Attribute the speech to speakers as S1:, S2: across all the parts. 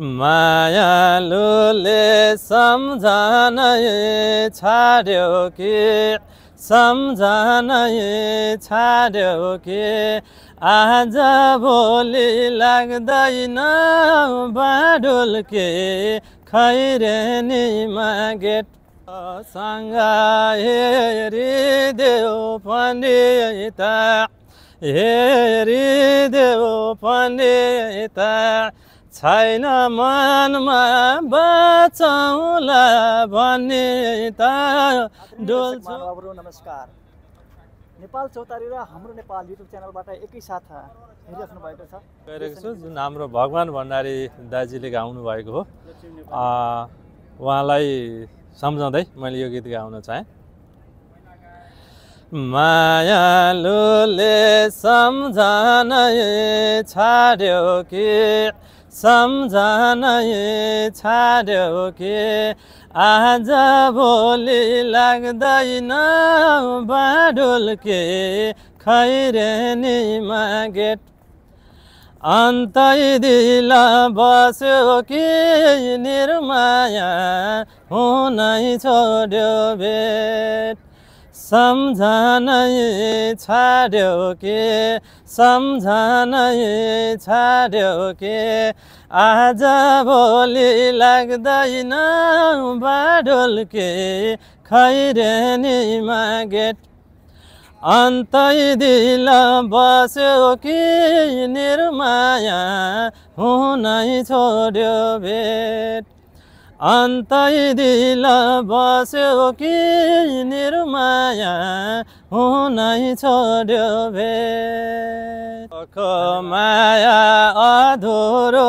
S1: मायालुले सम्झनै छाड्यो कि सम्झनै छाड्यो कि आज भोलि लाग्दैन बाडुल के खैरेनीमा गेट सँग हेरिदेऊ पनि त हेरिदेऊ पनि त छैन मनमा बचाउला भन्ने त
S2: डोल्छु नमस्कार नेपाल चौतारी र हाम्रो नेपाल युट्युब च्यानलबाट एकैसाथ हेरिराख्नु भएको छ गइरहेको
S3: छु जुन हाम्रो भगवान् भण्डारी दाजुले गाउनु भएको हो उहाँलाई सम्झाउँदै मैले
S1: यो गीत गाउन चाहेँ मायालुले सम्झनै छाड्यो कि सम्झनै छाड्यो के आज भोलि लाग्दैन बाडुल के खैरेनीमा गेट अन्तै दिल बस्यो कि निर्माया हुनै छोड्यो भेट सम्झनै छाड्यो के सम्झनै छाड्यो के आज भोलि लाग्दैन बाडोल के खैरेनीमा गेट अन्तै दिल बस्यो कि निर्माया हुनै छोड्यो भेट दिल बस्यो कि निरुमाया हुनै छोड्यो भे माया अधुरो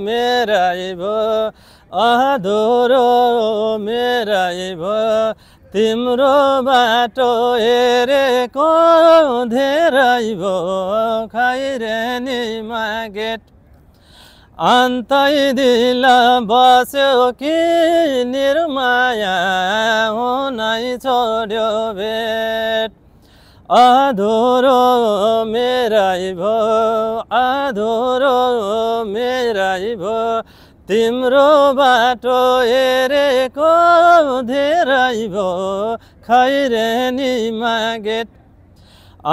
S1: मेरै भो अधुरो मेरै भो तिम्रो बाटो हेरेको धेरै भो खैरेनीमा गेट अन्तै दिल बस्यो कि निर्माया हुनै छोड्यो भेट अधुरो मेरै भो अधुरो मेरै भो तिम्रो बाटो हेरेको धेरै भो नि गेट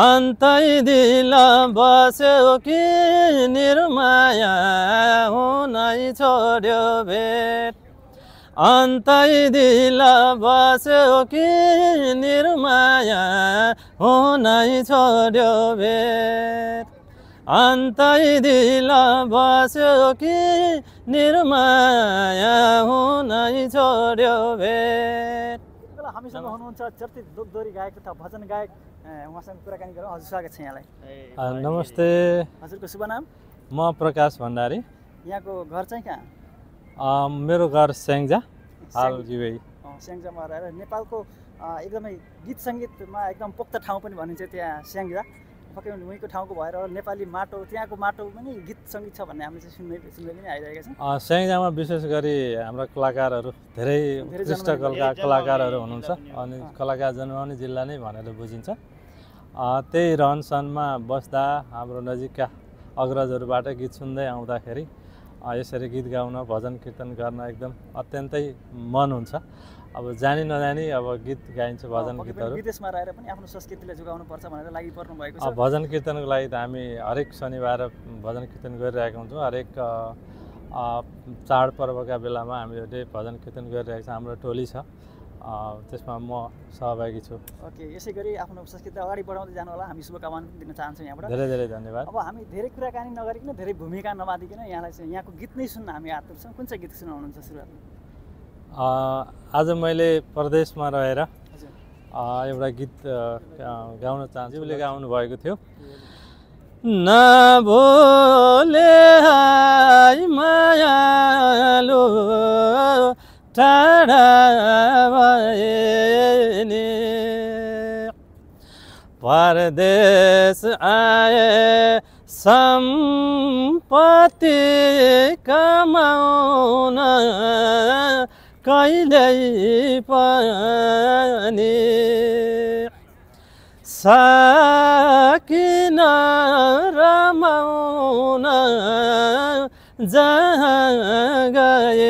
S1: अन्तै दिल बस्यो कि गर्यो भेट अन्तै दिल बस्यो कि निर्माया नै छोड्यो भेट अन्तै दिल बस्यो कि
S2: निर्माया नै छोड्यो भेट हामीसँग हुनुहुन्छ चर्चित दोरी गायक तथा भजन गायक उहाँसँग कुराकानी गरौँ हजुर स्वागत छ यहाँलाई नमस्ते हजुरको शुभ नाम
S3: म प्रकाश भण्डारी
S2: यहाँको घर चाहिँ कहाँ
S3: मेरो घर स्याङ्जा हाल जिवै
S2: स्याङ्जामा रहेर नेपालको एकदमै गीत सङ्गीतमा एकदम पोख्त ठाउँ पनि भनिन्छ त्यहाँ स्याङ्जा पक्कै पनि ठाउँको भएर नेपाली माटो त्यहाँको माटो पनि गीत सङ्गीत छ भन्ने हामीले चाहिँ सुन्दै सुन्दै पनि आइरहेका
S3: छौँ स्याङ्जामा विशेष गरी हाम्रा कलाकारहरू धेरै उत्कृष्ट कलाकारहरू हुनुहुन्छ अनि कलाकार जन्माउने जिल्ला नै भनेर बुझिन्छ त्यही रहनसहनमा बस्दा हाम्रो नजिकका अग्रजहरूबाट गीत सुन्दै आउँदाखेरि यसरी गीत गाउन भजन कीर्तन गर्न एकदम अत्यन्तै मन हुन्छ अब जानी नजानी अब गीत गाइन्छ भजन गीतहरू
S2: विदेशमा रहेर पनि आफ्नो संस्कृतिलाई जोगाउनु पर्छ भनेर लागि पर्नु भएको छ भजन
S3: कीर्तनको लागि त हामी हरेक शनिबार भजन कीर्तन गरिरहेका हुन्छौँ हरेक चाडपर्वका बेलामा हामीहरूले भजन कीर्तन गरिरहेको छ हाम्रो टोली छ त्यसमा म सहभागी छु
S2: ओके यसै गरी आफ्नो संस्कृति अगाडि बढाउँदै जानु होला हामी शुभकामना दिन चाहन्छौँ यहाँबाट धेरै धेरै धन्यवाद अब हामी धेरै कुराकानी नगरिकन धेरै भूमिका नबादिकन यहाँलाई चाहिँ यहाँको गीत नै सुन्न हामी आतुर छौँ कुन चाहिँ गीत सुनाउनुहुन्छ सुरुवातमा
S3: आज मैले प्रदेशमा रहेर एउटा गीत गाउन चाहन्छु उसले गाउनु भएको थियो
S1: नभोले मायालो टाढा परदेश आए सम्पत्ति कमाउन कहिल्यै पनि सकिन रमाउन जहाँ गए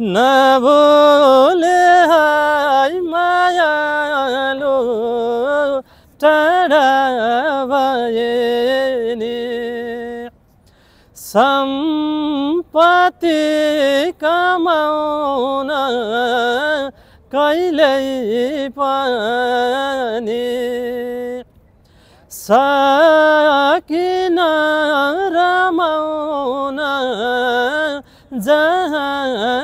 S1: नबोले हाई मायालो टाढा भए नि सम्पत्ति कमाउन कहिल्यै पनि सकिन रमाउन जहाँ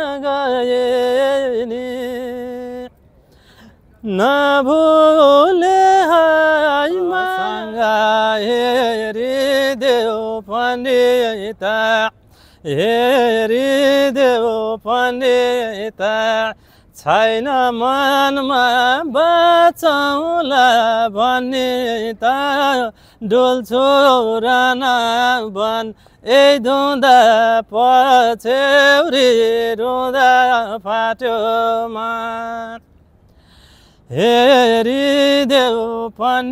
S1: नभुले हेरिदेऊ पनि त हेरिदेऊ पनि त छैन मनमा बचाउला भन्ने त डुल्छु राना भन् ए धुँदा पछ्यौरी रुँदा फाट्यो मा हेरिदेऊ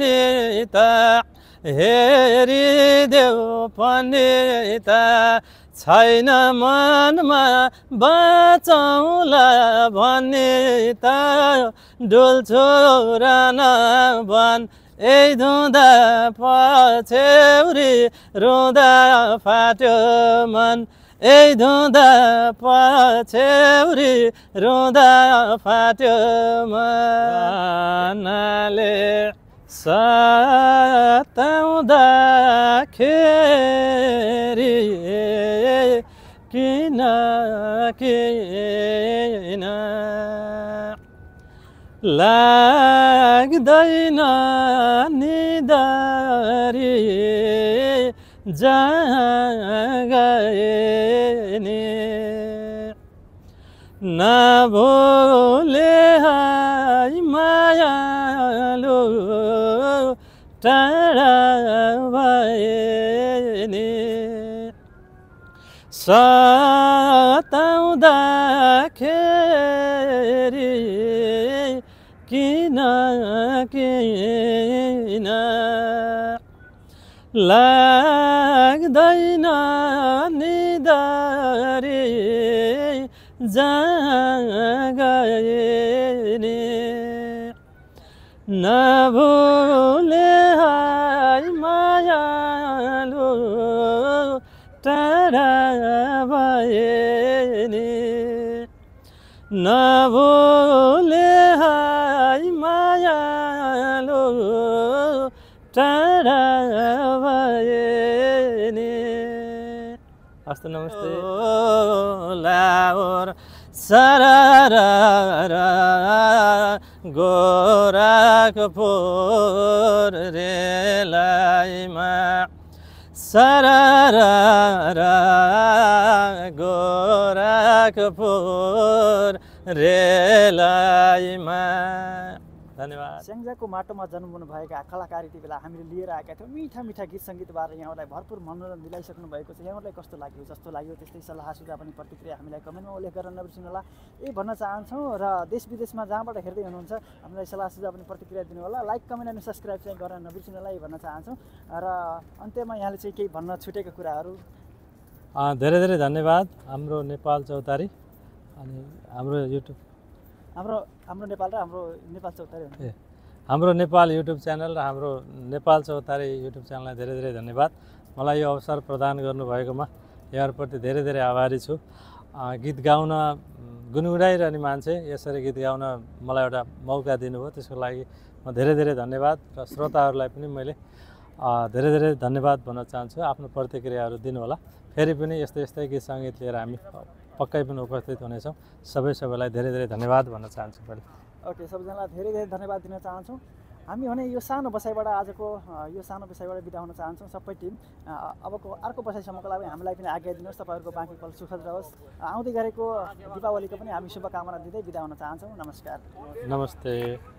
S1: देऊ हेरिदेऊ त छैन मनमा बाँचौँला भन्ने त डुल्छु रान भन ए धुँदा पछ्यौरी रुँदा फाट्यो मन ए धुँदा पछ्यौरी रुँदा फाट्यो मनाले सताउँदाखेरि किन किन लाग्दैन निदारी जहाँ गए नभोले है माया लु टी सताउँदा खेरी किन किन लाग्दैन जा गए रे नभुले हाय मायालु टाढा भए रे नभुले हाय मायालु टाढा हस्त नमस्ते लाओर सर गोराको फोर रेलाइमा सर गोराको फोर रेलाइमा धन्यवाद
S2: स्याङ्जाको माटोमा जन्म हुनुभएका कलाकार यति बेला हामीले लिएर आएका थियौँ मिठा मिठा गीत सङ्गीतबाट यहाँलाई भरपुर मनोरञ्जन दिलाइसक्नु भएको छ यहाँलाई कस्तो लाग्यो जस्तो लाग्यो त्यस्तै सल्लाह सुझाव पनि प्रतिक्रिया हामीलाई कमेन्टमा उल्लेख गरेर नबिर्सिनु होला यही भन्न चाहन्छौँ र देश विदेशमा जहाँबाट हेर्दै हुनुहुन्छ हामीलाई सल्लाह सुझाव पनि प्रतिक्रिया दिनु होला लाइक कमेन्ट अनि सब्सक्राइब चाहिँ गर्न नबिर्सिनु होला यही भन्न चाहन्छौँ र अन्त्यमा यहाँले चाहिँ केही भन्न छुटेको कुराहरू
S3: धेरै धेरै धन्यवाद हाम्रो नेपाल चौतारी अनि हाम्रो युट्युब
S2: हाम्रो हाम्रो नेपाल र हाम्रो नेपाल चौतारी ए
S3: हाम्रो नेपाल युट्युब च्यानल र हाम्रो नेपाल चौतारी युट्युब च्यानललाई धेरै धेरै धन्यवाद मलाई यो अवसर प्रदान गर्नुभएकोमा यहाँहरूप्रति धेरै धेरै आभारी छु गीत गाउन गुनगुनाइरहने मान्छे यसरी गीत गाउन मलाई एउटा मौका दिनुभयो त्यसको लागि म धेरै धेरै धन्यवाद र श्रोताहरूलाई पनि मैले धेरै धेरै धन्यवाद भन्न चाहन्छु आफ्नो प्रतिक्रियाहरू दिनुहोला फेरि पनि यस्तै यस्तै गीत सङ्गीत लिएर हामी पक्कै पनि उपस्थित हुनेछौँ सबै सबैलाई धेरै धेरै धन्यवाद भन्न चाहन्छु मैले
S2: ओके सबैजनालाई धेरै धेरै धन्यवाद दिन चाहन्छौँ हामी भने यो सानो बसाइबाट आजको यो सानो विषयबाट बिदा हुन चाहन्छौँ सबै टिम अबको अर्को बसाइसम्मको लागि हामीलाई पनि आज्ञा दिनुहोस् तपाईँहरूको बाँकी पल सुखद रहोस् आउँदै गरेको दिपावलीको पनि हामी शुभकामना दिँदै बिदा हुन चाहन्छौँ नमस्कार
S3: नमस्ते